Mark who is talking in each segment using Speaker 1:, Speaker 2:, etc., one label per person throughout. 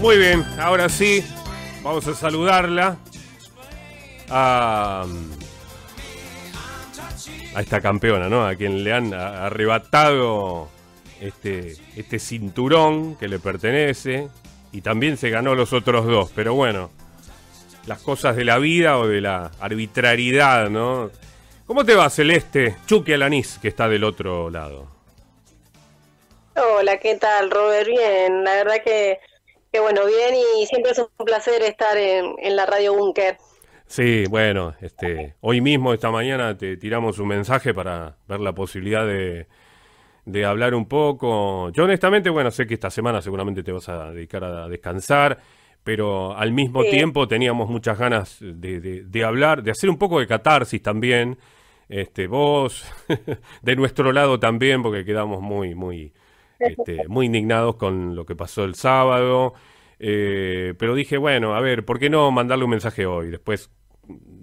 Speaker 1: Muy bien, ahora sí, vamos a saludarla a, esta campeona, ¿no? A quien le han arrebatado este, este cinturón que le pertenece y también se ganó los otros dos, pero bueno, las cosas de la vida o de la arbitrariedad, ¿no? ¿Cómo te va, Celeste? Chuque Alanís, que está del otro lado.
Speaker 2: Hola, ¿qué tal, Robert? Bien, la verdad que bueno, bien y siempre es un placer estar en, la Radio Búnker.
Speaker 1: Sí, bueno, este, hoy mismo, esta mañana, te tiramos un mensaje para ver la posibilidad de, de hablar un poco. Yo honestamente, bueno, sé que esta semana seguramente te vas a dedicar a descansar, pero al mismo tiempo teníamos muchas ganas de, de, de, hablar, de hacer un poco de catarsis también, este, vos, de nuestro lado también, porque quedamos muy, muy, este, muy indignados con lo que pasó el sábado. Eh, pero dije, bueno, a ver, ¿por qué no mandarle un mensaje hoy? Después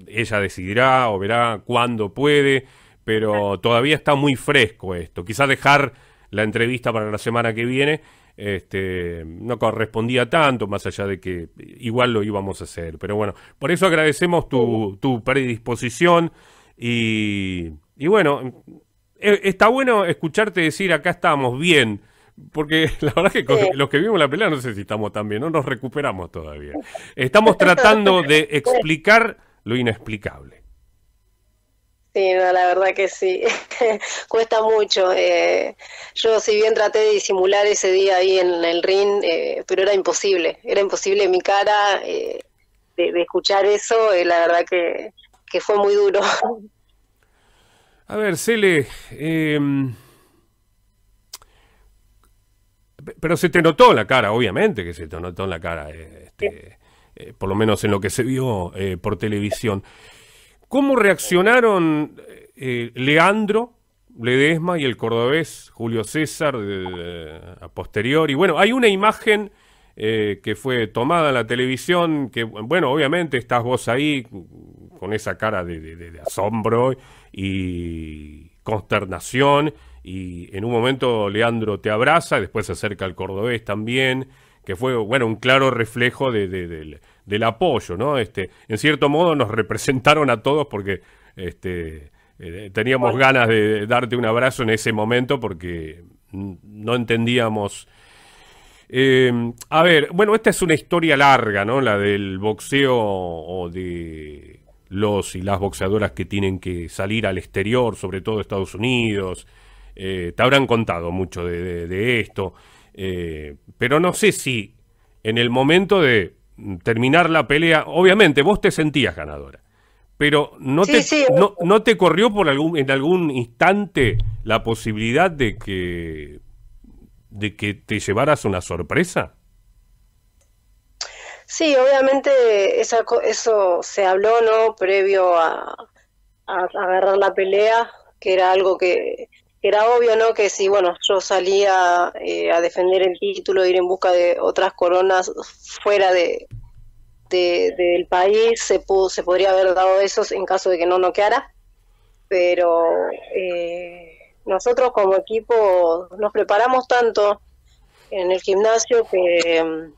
Speaker 1: ella decidirá o verá cuándo puede, pero todavía está muy fresco esto. Quizás dejar la entrevista para la semana que viene este, no correspondía tanto, más allá de que igual lo íbamos a hacer. Pero bueno, por eso agradecemos tu, predisposición y bueno, eh, está bueno escucharte decir acá estamos bien. Porque la verdad que los que vimos la pelea no sé si estamos tan bien, no nos recuperamos todavía. Estamos tratando de explicar lo inexplicable.
Speaker 2: Sí, la verdad que sí. Cuesta mucho. Eh. yo, si bien traté de disimular ese día ahí en el ring, eh, pero era imposible. Era imposible mi cara de, escuchar eso. la verdad que, que fue muy duro.
Speaker 1: A ver, Cele, em, pero se te notó en la cara, obviamente que se te notó en la cara, este, eh, por lo menos en lo que se vio eh, por televisión. ¿Cómo reaccionaron eh, Leandro, Ledesma y el cordobés Julio César a posteriori? Bueno, hay una imagen que fue tomada en la televisión, que bueno, obviamente estás vos ahí con esa cara de, asombro y consternación. Y en un momento Leandro te abraza, después se acerca al cordobés también, que fue, bueno, un claro reflejo del, apoyo, ¿no? Este, en cierto modo nos representaron a todos porque este, eh, teníamos ganas de darte un abrazo en ese momento porque no entendíamos... Em, a ver, bueno, esta es una historia larga, ¿no? La del boxeo o de los y las boxeadoras que tienen que salir al exterior, sobre todo Estados Unidos. Eh, te habrán contado mucho de, esto, eh, pero no sé si en el momento de terminar la pelea, obviamente vos te sentías ganadora, pero no, te, te corrió por algún, en algún instante la posibilidad de que, de que te llevaras una sorpresa.
Speaker 2: Sí, obviamente eso se habló, ¿no? Previo a, agarrar la pelea, que era algo que, era obvio, ¿no? Que si, bueno, yo salía eh, a defender el título, ir en busca de otras coronas fuera de, del país, se, se podría haber dado eso en caso de que no noqueara. Pero eh, nosotros como equipo nos preparamos tanto en el gimnasio que em,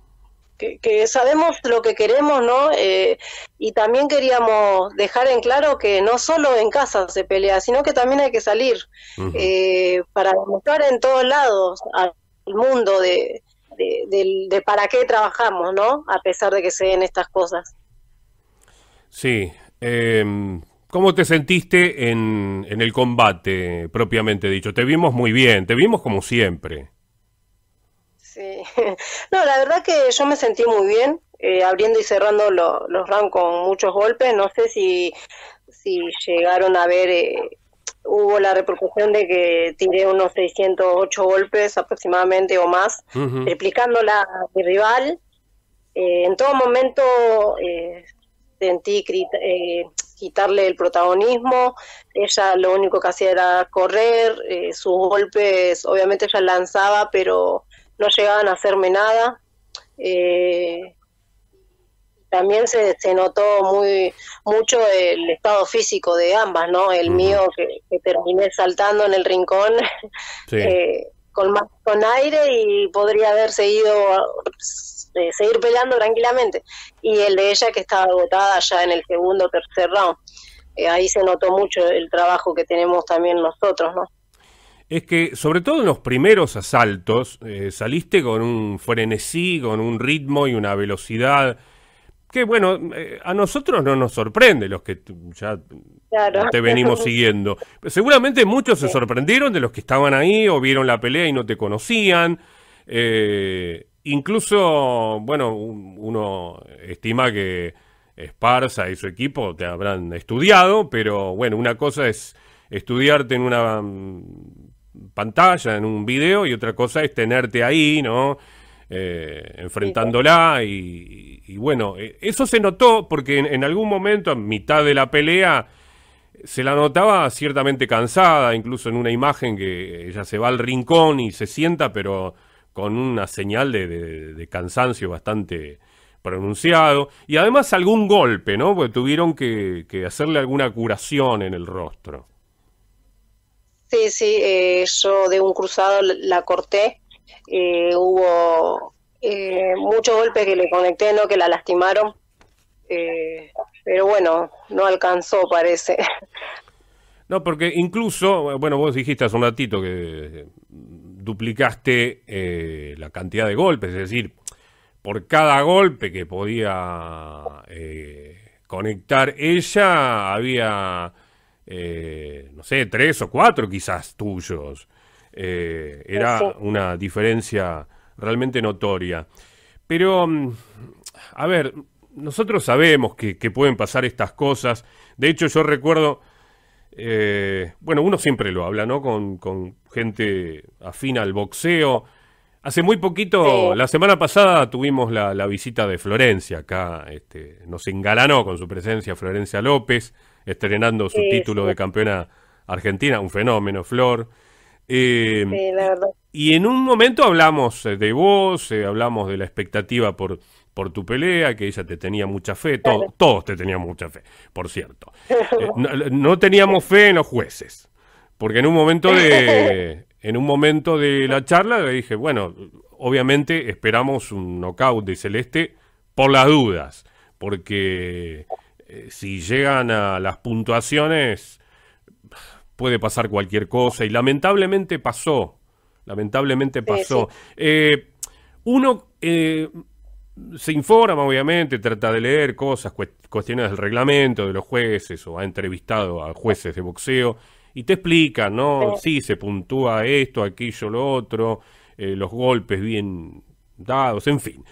Speaker 2: que, sabemos lo que queremos, ¿no? Eh, y también queríamos dejar en claro que no solo en casa se pelea, sino que también hay que salir eh, para mostrar en todos lados al mundo de, para qué trabajamos, ¿no? A pesar de que se den estas cosas.
Speaker 1: Sí. Em, ¿Cómo te sentiste en, en el combate propiamente dicho? Te vimos muy bien, te vimos como siempre.
Speaker 2: No, la verdad que yo me sentí muy bien, eh, abriendo y cerrando los rounds con muchos golpes. No sé si, si llegaron a ver, eh, hubo la repercusión de que tiré unos 608 golpes aproximadamente o más,
Speaker 1: replicándola
Speaker 2: a mi rival. Eh, en todo momento sentí quitarle el protagonismo. Ella lo único que hacía era correr, sus golpes, obviamente ella lanzaba, pero no llegaban a hacerme nada. Eh, también se, notó muy mucho el estado físico de ambas, ¿no? El mío que, terminé saltando en el rincón eh, con con aire y podría haber seguido eh, seguir peleando tranquilamente y el de ella que estaba agotada ya en el segundo o tercer round. ahí se notó mucho el trabajo que tenemos también nosotros, ¿no?
Speaker 1: es que, sobre todo en los primeros asaltos, eh, saliste con un frenesí, con un ritmo y una velocidad que, bueno, eh, a nosotros no nos sorprende, los que ya te venimos siguiendo. Seguramente muchos se sorprendieron de los que estaban ahí o vieron la pelea y no te conocían. Eh, incluso, bueno, uno estima que Esparza y su equipo te habrán estudiado, pero bueno, una cosa es estudiarte en una mm, pantalla, en un video, y otra cosa es tenerte ahí, ¿no? Eh, enfrentándola y, bueno, eh, eso se notó porque en, algún momento, a mitad de la pelea, se la notaba ciertamente cansada, incluso en una imagen que ella se va al rincón y se sienta, pero con una señal de, de, cansancio bastante pronunciado y además algún golpe, ¿no? Porque tuvieron que hacerle alguna curación en el rostro.
Speaker 2: Sí, sí, eh, yo de un cruzado la corté, eh, hubo eh, muchos golpes que le conecté, ¿no? Que la lastimaron, eh, pero bueno, no alcanzó parece.
Speaker 1: No, porque incluso, bueno, vos dijiste hace un ratito que duplicaste la cantidad de golpes, es decir, por cada golpe que podía conectar ella había eh, no sé, tres o cuatro quizás tuyos. Eh, era una diferencia realmente notoria. Pero, mm, a ver, nosotros sabemos que, pueden pasar estas cosas. De hecho, yo recuerdo, eh, bueno, uno siempre lo habla, ¿no? Con, gente afina al boxeo. Hace muy poquito, la semana pasada, tuvimos la, visita de Florencia acá. Este, nos engalanó con su presencia Florencia López estrenando su título de campeona argentina, un fenómeno, Flor. Eh, sí, la verdad. Y en un momento hablamos eh, de vos, eh, hablamos de la expectativa por, por tu pelea, que ella te tenía mucha fe, todos te teníamos mucha fe, por cierto. no, teníamos fe en los jueces, porque en un momento de, en un momento de la charla le dije, bueno, obviamente esperamos un knockout de Celeste por las dudas, porque eh, si llegan a las puntuaciones, puede pasar cualquier cosa. Y lamentablemente pasó. Lamentablemente pasó. Eh, uno eh, se informa, obviamente, trata de leer cosas, cuestiones del reglamento, de los jueces, o ha entrevistado a jueces de boxeo, y te explica, ¿no? Sí, se puntúa esto, aquello, lo otro, los golpes bien dados, en fin.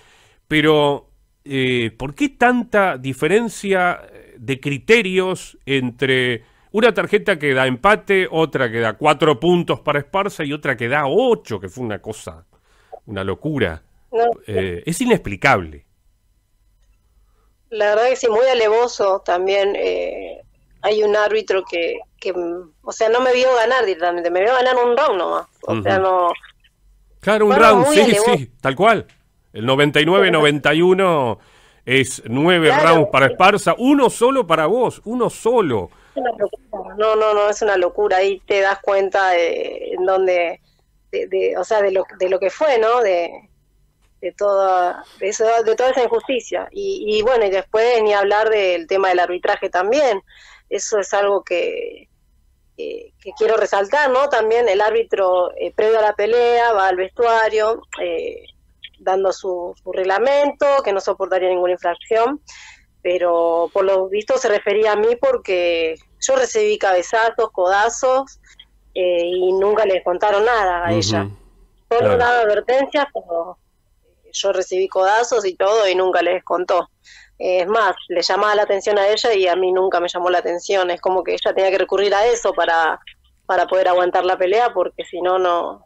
Speaker 1: Pero eh, ¿por qué tanta diferencia de criterios entre una tarjeta que da empate, otra que da cuatro puntos para Esparza y otra que da ocho, que fue una cosa, una locura? Eh, es inexplicable.
Speaker 2: La verdad que sí, muy alevoso también. Eh, hay un árbitro que, o sea, no me vio ganar directamente, me vio ganar un
Speaker 1: round nomás. O sea, no. Claro, un round, sí, sí, tal cual. El 99-91 es nueve rounds para Esparza, uno solo para vos, uno solo.
Speaker 2: No, no, no, es una locura. Ahí te das cuenta de, en de, o sea, de lo, de lo que fue, ¿no? De, toda de, eso, de toda esa injusticia y, y, bueno y después ni hablar del tema del arbitraje también eso es algo que, que quiero resaltar no también el árbitro eh, previo a la pelea va al vestuario eh, dando su, reglamento, que no soportaría ninguna infracción, pero por lo visto se refería a mí porque yo recibí cabezazos, codazos eh, y nunca les contaron nada a ella. Solo daba advertencias, pero eh, yo recibí codazos y todo y nunca les contó. Es más, le llamaba la atención a ella y a mí nunca me llamó la atención. Es como que ella tenía que recurrir a eso para, para poder aguantar la pelea porque si no, no,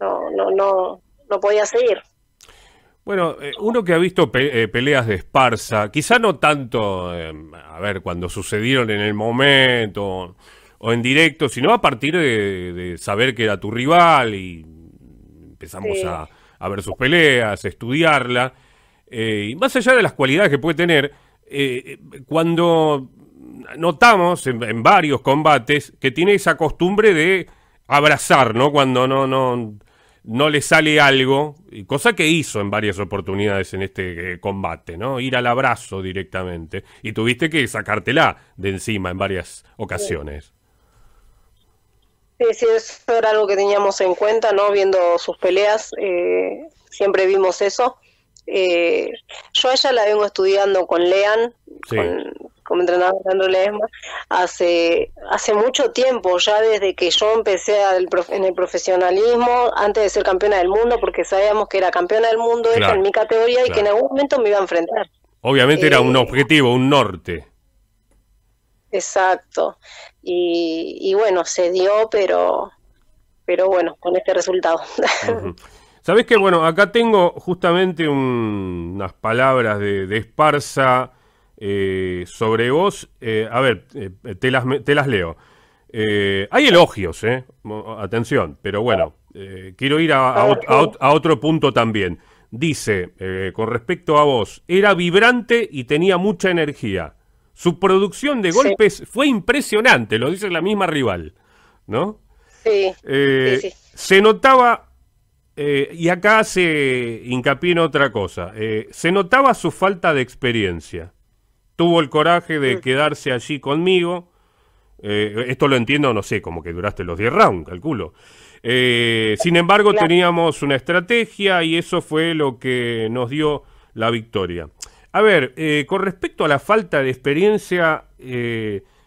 Speaker 2: no, no, no podía seguir.
Speaker 1: Bueno, eh, uno que ha visto eh, peleas de Esparza, quizá no tanto, em, a ver, cuando sucedieron en el momento o en directo, sino a partir de, saber que era tu rival y empezamos a, ver sus peleas, estudiarla. Eh, y más allá de las cualidades que puede tener, cuando notamos en, varios combates que tiene esa costumbre de abrazar, ¿no? Cuando no, no no le sale algo, cosa que hizo en varias oportunidades en este eh, combate, ¿no? Ir al abrazo directamente. Y tuviste que sacártela de encima en varias ocasiones.
Speaker 2: Sí, eso era algo que teníamos en cuenta, ¿no? Viendo sus peleas, eh, siempre vimos eso. Eh, yo a ella la vengo estudiando con Lean, con, como entrenador hace, hace mucho tiempo, ya desde que yo empecé en el profesionalismo, antes de ser campeona del mundo, porque sabíamos que era campeona del mundo en mi categoría y que en algún momento me iba a enfrentar.
Speaker 1: Obviamente era eh, un objetivo, un norte.
Speaker 2: Exacto. Y, bueno, se dio, pero, pero bueno, con este resultado.
Speaker 1: Sabes que, bueno, acá tengo justamente unas palabras de, de Esparza eh, sobre vos, eh, a ver, eh, te las, leo. hay elogios, atención, pero bueno, quiero ir a, otro punto también. Dice, con respecto a vos, era vibrante y tenía mucha energía. Su producción de golpes fue impresionante, lo dice la misma rival, ¿no? Sí. Se notaba y acá se hincapié en otra cosa. se notaba su falta de experiencia tuvo el coraje de quedarse allí conmigo. Eh, esto lo entiendo, no sé, como que duraste los 10 rounds, calculo. Eh, sin embargo, teníamos una estrategia y eso fue lo que nos dio la victoria. A ver, eh, con respecto a la falta de experiencia,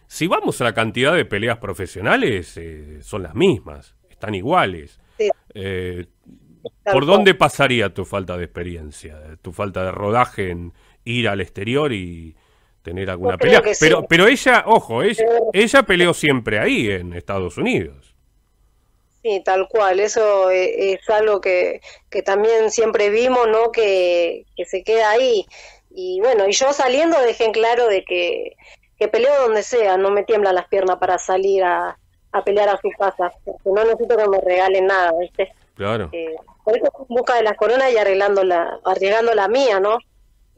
Speaker 1: si vamos a la cantidad de peleas profesionales, son las mismas, están iguales. ¿Por dónde pasaría tu falta de experiencia, tu falta de rodaje en ir al exterior y, tener alguna pelea. Pero, pero ella, ojo, ella, ella peleó siempre ahí en Estados Unidos.
Speaker 2: Sí, tal cual, eso e, es, algo que, también siempre vimos, ¿no? Que, se queda ahí. Y bueno, y yo saliendo dejé en claro de que, que peleo donde sea, no me tiemblan las piernas para salir a, pelear a su casa, porque no necesito que me regalen nada, ¿viste? Claro. Eh, por eso busca de las coronas y arreglando la, arriesgando la mía, ¿no?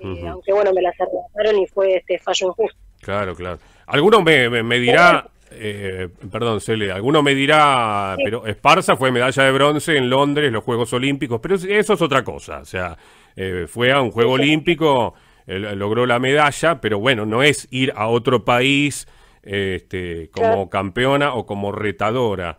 Speaker 2: aunque bueno, me las arreglaron y fue este fallo injusto.
Speaker 1: Claro, claro. Alguno me, dirá, eh, perdón, Cele, alguno me dirá, pero Esparza fue medalla de bronce en Londres, los Juegos Olímpicos, pero eso es otra cosa, o sea, eh, fue a un Juego Olímpico, logró la medalla, pero bueno, no es ir a otro país este, como campeona o como retadora.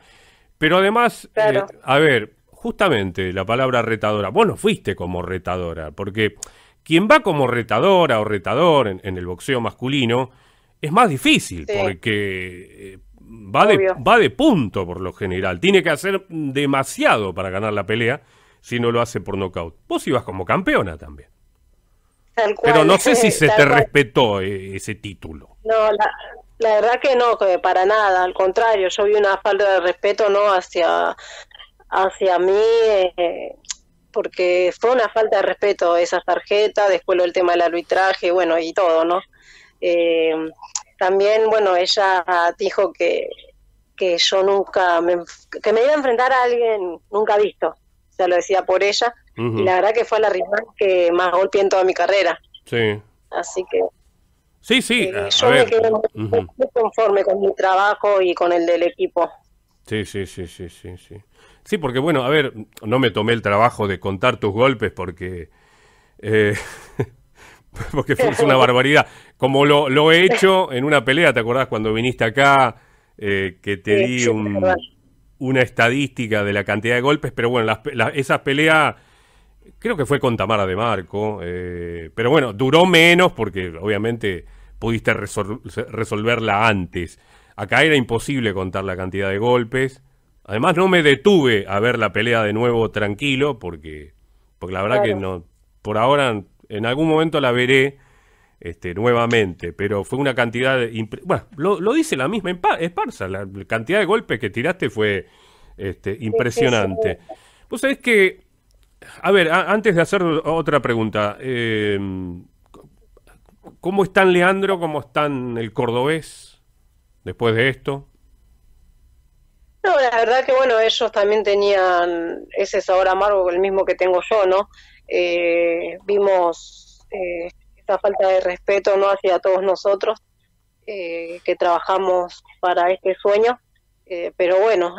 Speaker 1: Pero además, eh, a ver, justamente la palabra retadora, vos no fuiste como retadora, porque quien va como retadora o retador en, el boxeo masculino es más difícil porque eh, va de, va de punto por lo general. Tiene que hacer demasiado para ganar la pelea si no lo hace por nocaut. Vos ibas como campeona también.
Speaker 2: Pero no sé si se te
Speaker 1: respetó eh, ese título.
Speaker 2: No, la, verdad que no, para nada. Al contrario, yo vi una falta de respeto no hacia hacia mí eh, porque fue una falta de respeto esa tarjeta, después lo del tema del arbitraje, bueno, y todo, ¿no? Eh, también, bueno, ella dijo que, que yo nunca, me, que me iba a enfrentar a alguien nunca visto, o lo decía por ella, y la verdad que fue la rival que más golpeé en toda mi carrera. Sí. Así que
Speaker 1: Sí, sí. Eh, yo me quedo
Speaker 2: conforme con mi trabajo y con el del equipo.
Speaker 1: Sí, sí, sí, sí, sí, sí. Sí, porque bueno, a ver, no me tomé el trabajo de contar tus golpes porque... Eh, porque fue una barbaridad. Como lo, lo, he hecho en una pelea, ¿te acordás cuando viniste acá? Eh, que te di una estadística de la cantidad de golpes, pero bueno, la, pelea creo que fue con Tamara de Marco, eh, pero bueno, duró menos porque obviamente pudiste resolverla antes. Acá era imposible contar la cantidad de golpes. Además no me detuve a ver la pelea de nuevo tranquilo porque, porque la verdad que no, por ahora en algún momento la veré este, nuevamente, pero fue una cantidad, de bueno, lo, dice la misma Esparza, la cantidad de golpes que tiraste fue este, impresionante. pues es que, a ver, antes de hacer otra pregunta, em, ¿cómo están Leandro, cómo están el cordobés después de esto?
Speaker 2: No, la verdad que bueno, ellos también tenían ese sabor amargo, el mismo que tengo yo, ¿no? Eh, vimos eh, esta falta de respeto, ¿no? Hacia todos nosotros eh, que trabajamos para este sueño, pero bueno,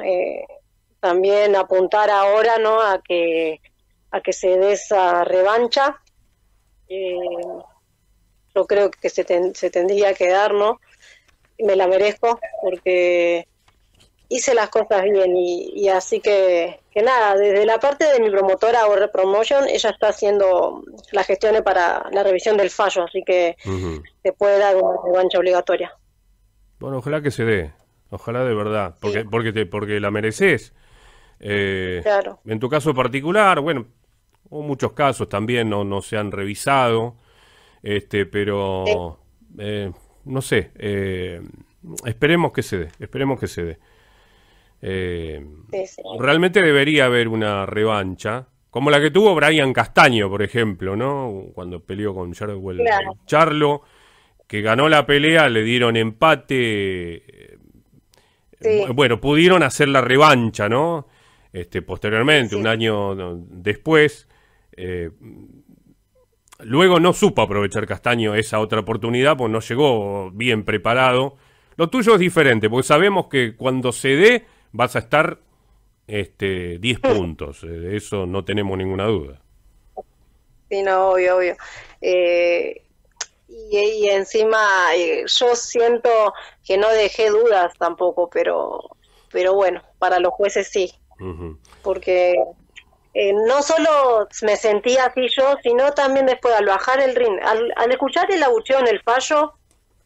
Speaker 2: también apuntar ahora, ¿no? A que a que se dé esa revancha. yo creo que se, se tendría que dar, ¿no? Me la merezco porque hice las cosas bien y, así que, nada, desde la parte de mi promotora o Promotion, ella está haciendo las gestiones para la revisión del fallo, así que te se puede dar una revancha obligatoria.
Speaker 1: Bueno, ojalá que se dé, ojalá de verdad, porque, porque, te, porque la mereces. Eh, en tu caso particular, bueno, muchos casos también no, no se han revisado, este, pero eh. Eh, no sé, esperemos que se dé, esperemos que se dé. Eh, realmente debería haber una revancha, como la que tuvo Brian Castaño, por ejemplo, ¿no? Cuando peleó con Charlo, que ganó la pelea, le dieron empate. Eh, bueno, pudieron hacer la revancha, ¿no? Este, posteriormente, un año después. Eh, luego no supo aprovechar Castaño esa otra oportunidad, pues no llegó bien preparado. Lo tuyo es diferente, porque sabemos que cuando se dé, vas a estar este, 10 puntos, eh, de eso no tenemos ninguna duda.
Speaker 2: Sí, no, obvio, obvio. Eh, y, encima eh, yo siento que no dejé dudas tampoco, pero, pero bueno, para los jueces sí, porque no solo me sentí así yo, sino también después al bajar el ring, al, escuchar el abucheo en el fallo,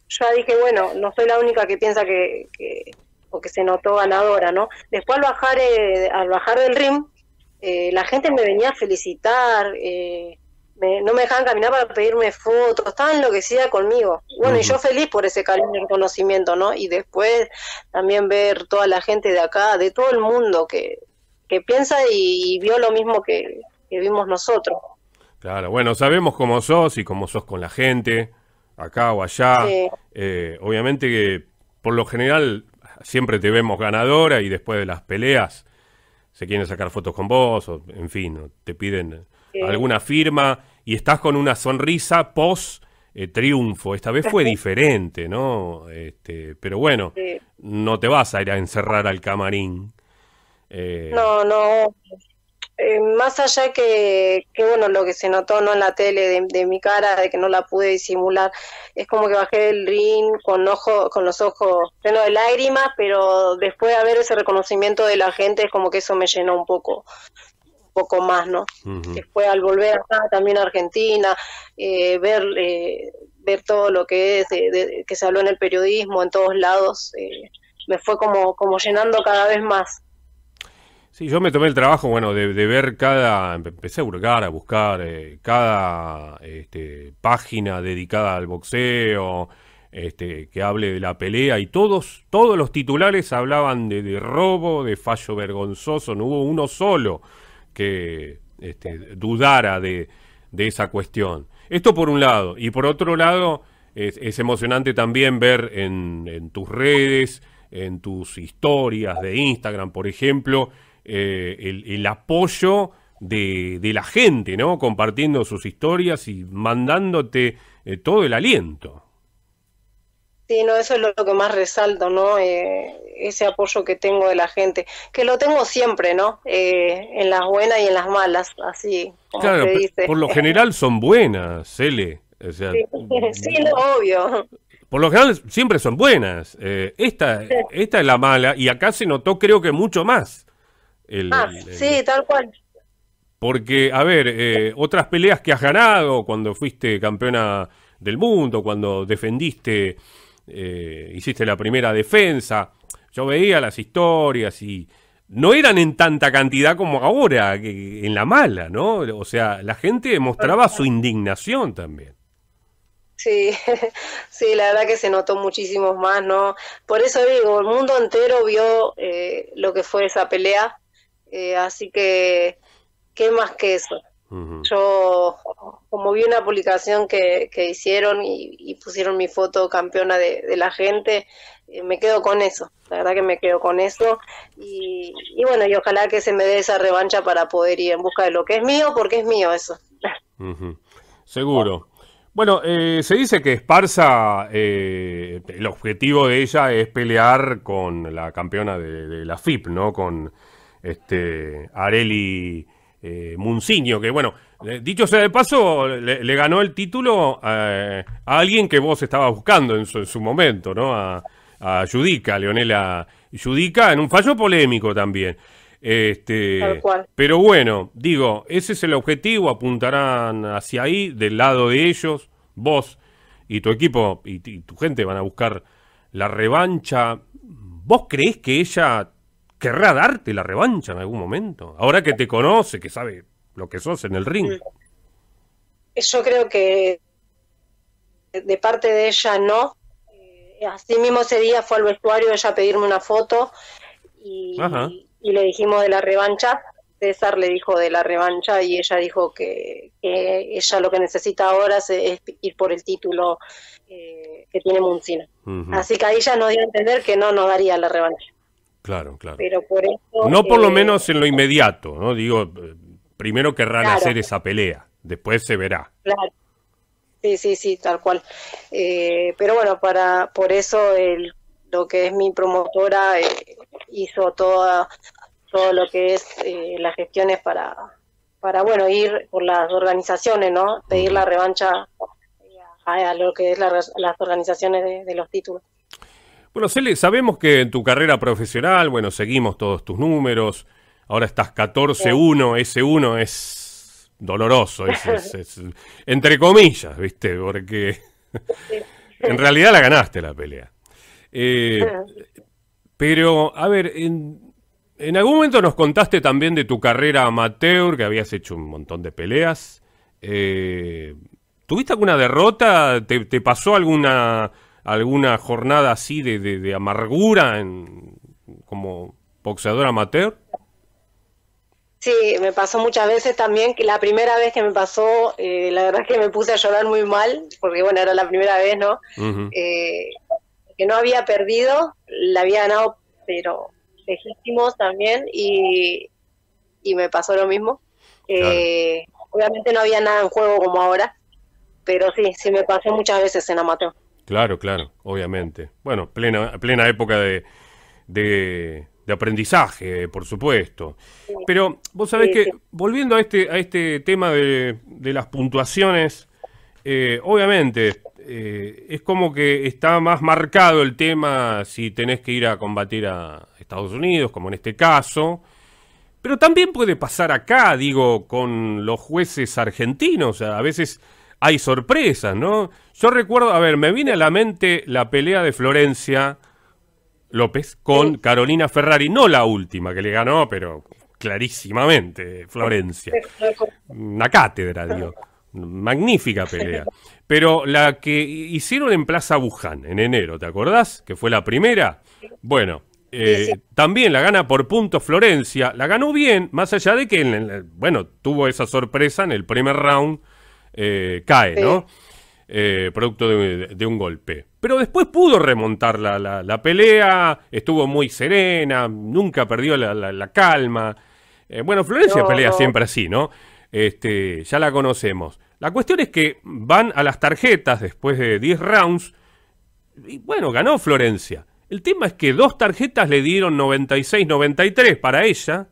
Speaker 2: ya dije, bueno, no soy la única que piensa que, que, porque se notó ganadora, ¿no? Después al bajar, eh, al bajar del rim, eh, la gente me venía a felicitar, eh, no me dejaban caminar para pedirme fotos, que sea conmigo. Bueno, y yo feliz por ese cariño y reconocimiento, ¿no? Y después también ver toda la gente de acá, de todo el mundo que, piensa y, vio lo mismo que, vimos nosotros.
Speaker 1: Claro, bueno, sabemos cómo sos y cómo sos con la gente, acá o allá. obviamente que por lo general siempre te vemos ganadora y después de las peleas se quieren sacar fotos con vos, o, en fin, te piden alguna firma y estás con una sonrisa post eh, triunfo. Esta vez fue diferente, ¿no? Este, pero bueno, no te vas a ir a encerrar al camarín. Eh,
Speaker 2: no, no, eh, más allá que, que, bueno, lo que se notó no en la tele de, mi cara, de que no la pude disimular, es como que bajé del ring con, ojo, con los ojos llenos de lágrimas, pero después de haber ese reconocimiento de la gente, es como que eso me llenó un poco un poco más, ¿no? Después al volver acá también a Argentina, eh, ver eh, ver todo lo que es que se habló en el periodismo en todos lados, me fue como como llenando cada vez más.
Speaker 1: Sí, yo me tomé el trabajo, bueno, de, ver cada, empecé a hurgar, a buscar eh, cada este, página dedicada al boxeo, este, que hable de la pelea y todos, todos los titulares hablaban de, robo, de fallo vergonzoso, no hubo uno solo que este, dudara de, de, esa cuestión. Esto por un lado, y por otro lado es, emocionante también ver en, en tus redes, en tus historias de Instagram, por ejemplo, eh, el, apoyo de, la gente, ¿no? Compartiendo sus historias y mandándote eh, todo el aliento.
Speaker 2: Sí, no, eso es lo, que más resalto, ¿no? Eh, ese apoyo que tengo de la gente, que lo tengo siempre, ¿no? en las buenas y en las malas, así Por lo
Speaker 1: general son buenas, Cele. O sea,
Speaker 2: mm, sí, lo obvio
Speaker 1: por lo general siempre son buenas. esta, esta es la mala y acá se notó creo que mucho más
Speaker 2: ah, sí, tal cual.
Speaker 1: Porque, a ver, eh, otras peleas que has ganado cuando fuiste campeona del mundo, cuando defendiste, eh, hiciste la primera defensa, yo veía las historias y no eran en tanta cantidad como ahora, en la mala, ¿no? O sea, la gente mostraba su indignación también.
Speaker 2: Sí, sí, la verdad que se notó muchísimo más, ¿no? Por eso digo, el mundo entero vio eh, lo que fue esa pelea eh, así que, ¿qué más que eso? Yo, como vi una publicación que, hicieron y, pusieron mi foto campeona de, la gente, eh, me quedo con eso, la verdad que me quedo con eso. Y, bueno, y ojalá que se me dé esa revancha para poder ir en busca de lo que es mío, porque es mío eso.
Speaker 1: Seguro. Bueno, eh, se dice que Esparza, el objetivo de ella es pelear con la campeona de, de la FIP, ¿no? Con este, Areli eh, que bueno, eh, dicho sea de paso, le, ganó el título eh, a, alguien que vos estabas buscando en su, momento, ¿no? A, a Leonela Yudica, en un fallo polémico también. Este, Pero bueno, digo, ese es el objetivo, apuntarán hacia ahí, del lado de ellos, vos y tu equipo y, y tu gente van a buscar la revancha. ¿Vos creés que ella querrá darte la revancha en algún momento. Ahora que te conoce, que sabe lo que sos en el ring. Mm.
Speaker 2: Yo creo que de parte de ella no. Eh, así mismo ese día fue al vestuario ella a pedirme una foto y, le dijimos de la revancha. César le dijo de la revancha y ella dijo que, ella lo que necesita ahora es, ir por el título eh, que tiene Muncina. Así que a ya nos dio a entender que no nos daría la revancha. Claro, claro. Pero no por lo eh, menos
Speaker 1: en lo inmediato, ¿no? Digo, primero querrán hacer esa pelea, después se verá.
Speaker 2: Claro. Sí, sí, sí, tal cual. Eh, pero bueno, para por eso lo que es mi promotora eh, hizo toda, todo lo que es las gestiones para, para, bueno, ir por las organizaciones, ¿no? Pedir la revancha a, lo que es las organizaciones de los títulos.
Speaker 1: Bueno, Cele, sabemos que en tu carrera profesional, bueno, seguimos todos tus números. Ahora estás 14-1, ese 1 es doloroso, es, entre comillas, ¿viste? Porque en realidad la ganaste la pelea. Eh, pero, a ver, en, algún momento nos contaste también de tu carrera amateur, que habías hecho un montón de peleas. Eh, ¿Tuviste alguna derrota? ¿Te, pasó alguna alguna jornada así de, de, amargura en, como boxeador amateur?
Speaker 2: Sí, me pasó muchas veces también. que La primera vez que me pasó, eh, la verdad es que me puse a llorar muy mal, porque bueno, era la primera vez, ¿no? Eh, que no había perdido, la había ganado, pero lejísimos también, y, me pasó lo mismo. Eh, obviamente no había nada en juego como ahora, pero sí, sí me pasó muchas veces en amateur.
Speaker 1: Claro, claro, obviamente. Bueno, plena, plena época de, de, aprendizaje, por supuesto. Pero vos sabés que, volviendo a este, a este tema de, las puntuaciones, eh, obviamente eh, es como que está más marcado el tema si tenés que ir a combatir a Estados Unidos, como en este caso. Pero también puede pasar acá, digo, con los jueces argentinos. A veces hay sorpresas, ¿no? Yo recuerdo, a ver, me viene a la mente la pelea de Florencia López con Carolina Ferrari, no la última que le ganó, pero clarísimamente Florencia. Una cátedra, digo. Magnífica pelea. Pero la que hicieron en Plaza Buján en enero, ¿te acordás? Que fue la primera. Bueno, eh, también la gana por puntos Florencia. La ganó bien, más allá de que, bueno, tuvo esa sorpresa en el primer round eh, cae, ¿no? Eh, producto de, un golpe. Pero después pudo remontar la, pelea, estuvo muy serena, nunca perdió la, calma. Eh, bueno, Florencia pelea siempre así, ¿no? Este, ya la conocemos. La cuestión es que van a las tarjetas después de 10 rounds. Y bueno, ganó Florencia. El tema es que dos tarjetas le dieron 96-93 para ella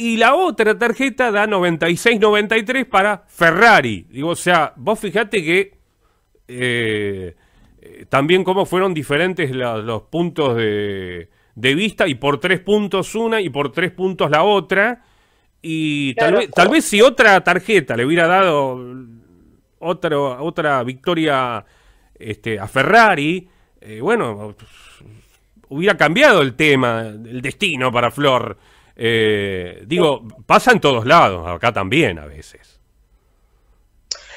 Speaker 1: y la otra tarjeta da 96-93 para Ferrari. Digo, o sea, vos fijate que eh, eh, también cómo fueron diferentes los puntos de, vista y por tres puntos una y por tres puntos la otra. Y tal, vez, si otra tarjeta le hubiera dado otra, otra victoria este, a Ferrari, eh, bueno, hubiera cambiado el tema, el destino para Flor. Eh, digo, pasa en todos lados, acá también a veces.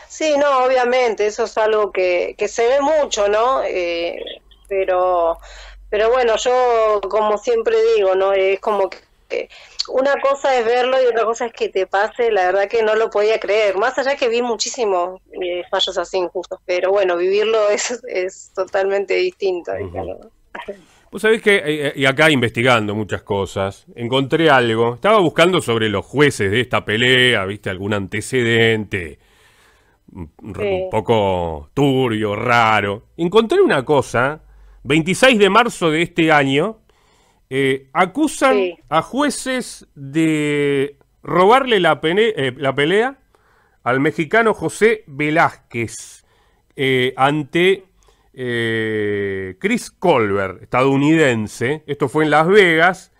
Speaker 2: Sí, no, obviamente, eso es algo que, se ve mucho, ¿no? Eh, pero, pero bueno, yo como siempre digo, ¿no? Es como que una cosa es verlo y otra cosa es que te pase, la verdad que no lo podía creer, más allá que vi muchísimos eh, fallos así injustos, pero bueno, vivirlo es, es totalmente distinto.
Speaker 1: Vos sabés que, eh, eh, y acá investigando muchas cosas, encontré algo. Estaba buscando sobre los jueces de esta pelea, viste, algún antecedente. Un, poco turbio, raro. Encontré una cosa. 26 de marzo de este año, eh, acusan a jueces de robarle la, la pelea al mexicano José Velázquez ante eh, Chris Colbert, estadounidense. Esto fue en Las Vegas.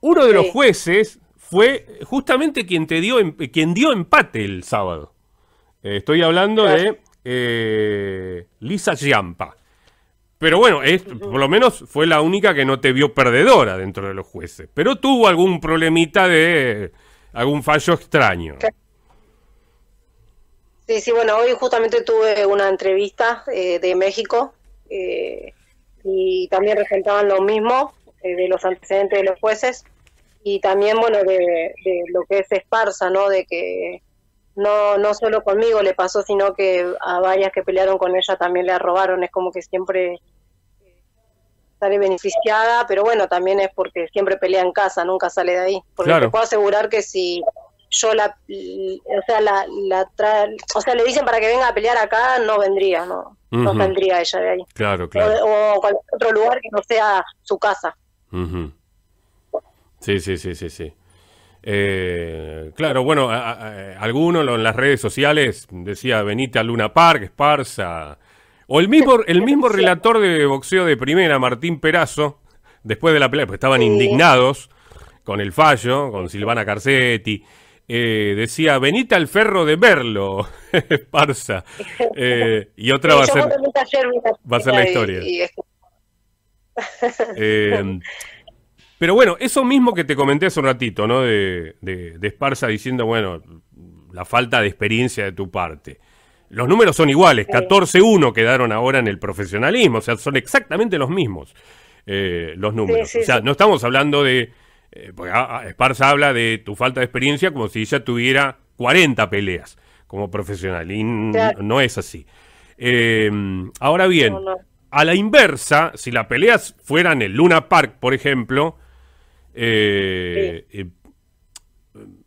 Speaker 1: Uno de los jueces fue justamente quien, te dio, em, quien dio empate el sábado. Eh, estoy hablando de eh, Lisa Giampa. Pero bueno, por lo menos fue la única que no te vio perdedora dentro de los jueces. Pero tuvo algún problemita de algún fallo extraño.
Speaker 2: Sí, sí, bueno, hoy justamente tuve una entrevista eh, de México eh, y también resaltaban lo mismo eh, de los antecedentes de los jueces y también, bueno, de, lo que es Esparza, ¿no? De que no, no solo conmigo le pasó, sino que a varias que pelearon con ella también le robaron, es como que siempre sale beneficiada, pero bueno, también es porque siempre pelea en casa, nunca sale de ahí. Porque te puedo asegurar que si yo la, o sea, la, o sea, le dicen para que venga a pelear acá, no vendría, no,
Speaker 1: ella de ahí. Claro, claro.
Speaker 2: O, cualquier otro lugar que no sea su casa.
Speaker 1: Sí, sí, sí, sí, sí. Eh, claro, bueno, Algunos en las redes sociales decía Benita a Luna Park, Esparza. O el mismo, el mismo relator de boxeo de primera, Martín Perazo, después de la pelea, pues estaban indignados con el fallo, con Silvana Carcetti. Eh, decía, venite al ferro de verlo Esparza eh, y otra va a ser, va a ser la historia. Eh, pero bueno, eso mismo que te comenté hace un ratito, ¿no? De, de, Esparza diciendo, bueno, la falta de experiencia de tu parte. Los números son iguales, 14-1 quedaron ahora en el profesionalismo, o sea, son exactamente los mismos los números. o sea, no estamos hablando de eh, porque ah, ah, Sparza habla de tu falta de experiencia como si ella tuviera 40 peleas como profesional, y no es así. Eh, ahora bien, a la inversa, si las peleas fueran el Luna Park, por ejemplo, eh,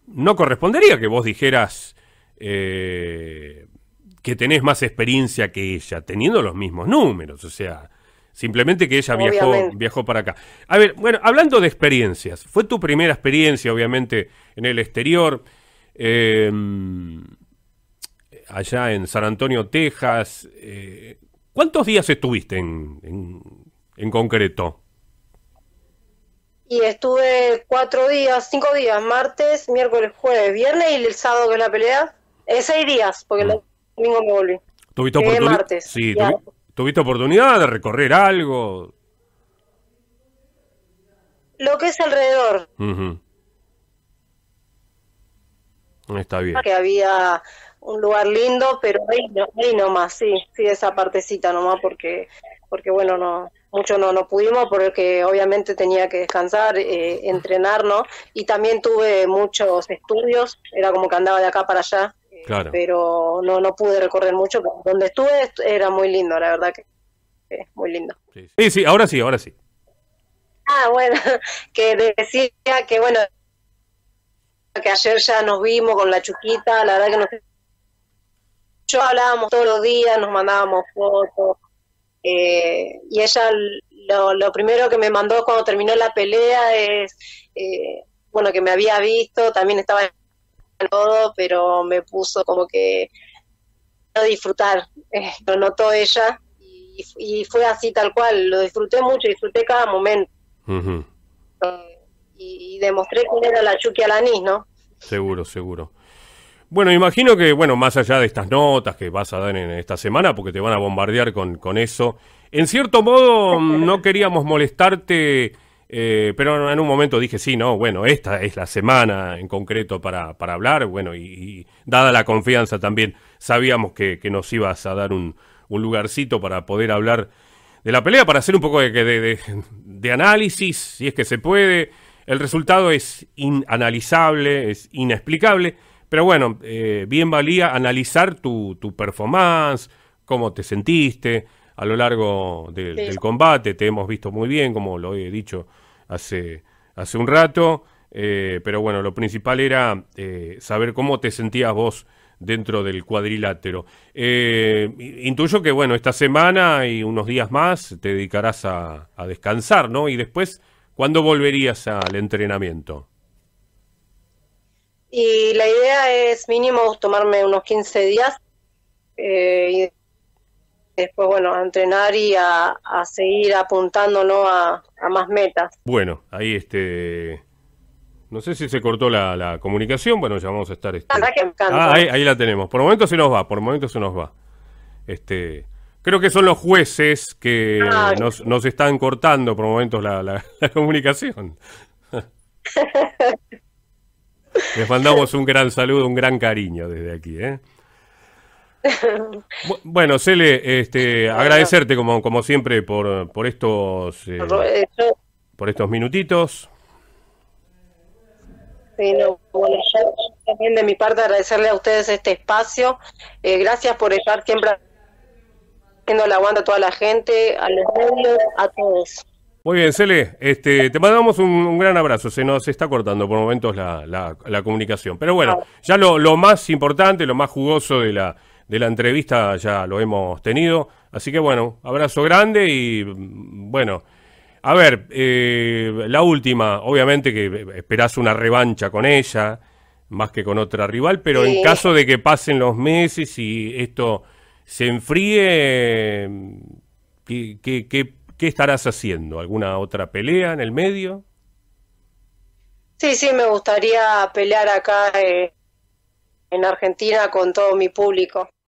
Speaker 1: no correspondería que vos dijeras que tenés más experiencia que ella, teniendo los mismos números, o sea... Simplemente que ella viajó, viajó para acá. A ver, bueno, hablando de experiencias, fue tu primera experiencia, obviamente, en el exterior, em, allá en San Antonio, Texas. Eh, ¿Cuántos días estuviste en, en, concreto?
Speaker 2: Y estuve cuatro días, cinco días, martes, miércoles, jueves, viernes y el sábado que la pelea. Es eh, seis días, porque el mm. domingo me volví.
Speaker 1: ¿Tuviste, eh, martes, sí, ¿Tuviste oportunidad de recorrer algo?
Speaker 2: Lo que es alrededor. Está bien. Que había un lugar lindo, pero ahí, no, nomás, sí, sí, esa partecita nomás, porque, porque bueno, no mucho no, no pudimos porque obviamente tenía que descansar, entrenarnos, eh, entrenar, ¿no? Y también tuve muchos estudios, era como que andaba de acá para allá, Claro. Pero no, no pude recorrer mucho. Donde estuve era muy lindo, la verdad que es muy lindo.
Speaker 1: Sí, sí, ahora sí, ahora sí.
Speaker 2: Ah, bueno, que decía que bueno, que ayer ya nos vimos con la Chuquita, la verdad que nos... Yo hablábamos todos los días, nos mandábamos fotos, eh, y ella lo, primero que me mandó cuando terminó la pelea es, eh, bueno, que me había visto, también estaba todo, pero me puso como que a disfrutar, eh, lo notó ella y, fue así tal cual, lo disfruté mucho, disfruté cada momento. Eh, y, demostré que era la Chucky Alanis, ¿no?
Speaker 1: Seguro, seguro. Bueno, imagino que, bueno, más allá de estas notas que vas a dar en esta semana, porque te van a bombardear con eso, en cierto modo mm, no queríamos molestarte eh, pero en un momento dije, sí, no, bueno, esta es la semana en concreto para, hablar, bueno, y, dada la confianza también, sabíamos que, nos ibas a dar un, lugarcito para poder hablar de la pelea, para hacer un poco de, de, análisis, si es que se puede. El resultado es inanalizable, es inexplicable, pero bueno, eh, bien valía analizar tu, tu performance, cómo te sentiste, a lo largo del combate. Te hemos visto muy bien, como lo he dicho hace, hace un rato. Eh, pero bueno, lo principal era eh, saber cómo te sentías vos dentro del cuadrilátero. Eh, intuyo que, bueno, esta semana y unos días más te dedicarás a, descansar, ¿no? Y después, ¿cuándo volverías al entrenamiento?
Speaker 2: Y la idea es mínimo tomarme unos 15 días eh, después, bueno, a entrenar y a, a seguir apuntándonos a, más metas.
Speaker 1: Bueno, ahí este... No sé si se cortó la, comunicación, bueno, ya vamos a estar... Este,
Speaker 2: ah, ahí,
Speaker 1: la tenemos. Por momento se nos va, por momento se nos va. Este, creo que son los jueces que ah, nos, están cortando por momentos la, la comunicación. Les mandamos un gran saludo, un gran cariño desde aquí, ¿eh? Bueno, Cele, este, agradecerte como, como siempre por, por estos eh, por estos minutitos.
Speaker 2: Sí, no, también de mi parte agradecerle a ustedes este espacio. Eh, gracias por estar siempre haciendo la banda a toda la gente, a los medios, a todos.
Speaker 1: Muy bien, Cele, este, te mandamos un, gran abrazo. Se nos está cortando por momentos la, la, la comunicación. Pero bueno, ah. ya lo, lo más importante, lo más jugoso de la, de la entrevista ya lo hemos tenido. Así que bueno, abrazo grande y mm, bueno. A ver, eh, la última, obviamente que eh, esperás una revancha con ella, más que con otra rival, pero en caso de que pasen los meses y esto se enfríe, ¿qué, estarás haciendo? ¿Alguna otra pelea en el medio?
Speaker 2: Sí, sí, me gustaría pelear acá eh, en Argentina con todo mi público.